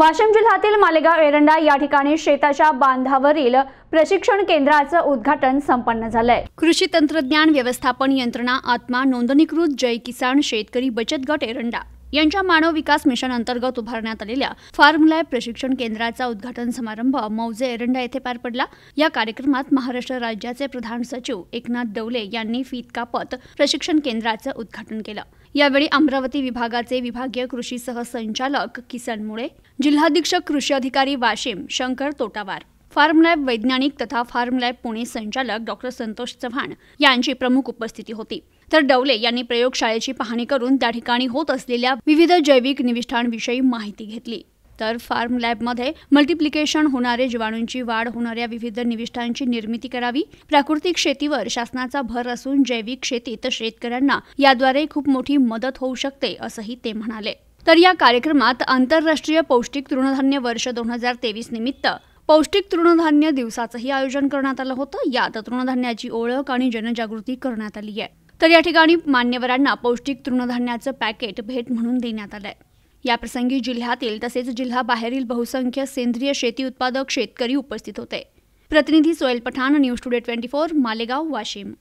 वाशिम जिल्ह्यातील मालेगाव एरंडा या ठिकाणी शेताच्या बांधावरील प्रशिक्षण केंद्राचं उद्घाटन संपन्न झालंय कृषी तंत्रज्ञान व्यवस्थापन यंत्रणा आत्मा नोंदणीकृत जय किसान शेतकरी बचत गट एरंडा यांच्या मानव विकास मिशन अंतर्गत उभारण्यात आलेल्या फार्म लॅब प्रशिक्षण केंद्राचा उद्घाटन समारंभ मौजे एरंडा येथे पार पडला या कार्यक्रमात महाराष्ट्र राज्याचे प्रधान सचिव एकनाथ डवले यांनी फीत कापत प्रशिक्षण केंद्राचं उद्घाटन केलं यावेळी अमरावती विभागाचे विभागीय कृषी सहसंचालक किसन मुळे जिल्हाधीक्षक कृषी अधिकारी वाशिम शंकर तोटावार फार्म लॅब वैज्ञानिक तथा फार्म लॅब पुणे संचालक डॉक्टर संतोष चव्हाण यांची प्रमुख उपस्थिती होती तर डवले यांनी प्रयोगशाळेची पाहणी करून त्या ठिकाणी होत असलेल्या विविध जैविक निविष्ठांविषयी माहिती घेतली तर फार्म लॅबमध्ये मल्टिप्लिकेशन होणारे जीवाणूंची वाढ होणाऱ्या विविध निविष्ठांची निर्मिती करावी प्राकृतिक शेतीवर शासनाचा भर असून जैविक शेतीत शेतकऱ्यांना याद्वारे खूप मोठी मदत होऊ शकते असंही ते म्हणाले तर या कार्यक्रमात आंतरराष्ट्रीय पौष्टिक तृणधान्य वर्ष दोन हजार तेवीस निमित्त पौष्टिक तृणधान्य दिवसाचंही आयोजन करण्यात आलं होतं यात तृणधान्याची ओळख आणि जनजागृती करण्यात आली आहे तर या ठिकाणी मान्यवरांना पौष्टिक तृणधान्याचं पॅकेट भेट म्हणून देण्यात आलंय याप्रसंगी जिल्ह्यातील तसेच जिल्हा बाहेरील बहुसंख्य सेंद्रिय शेती उत्पादक शेतकरी उपस्थित होते प्रतिनिधी Soyal Pathan news today twenty four Malegaon Washim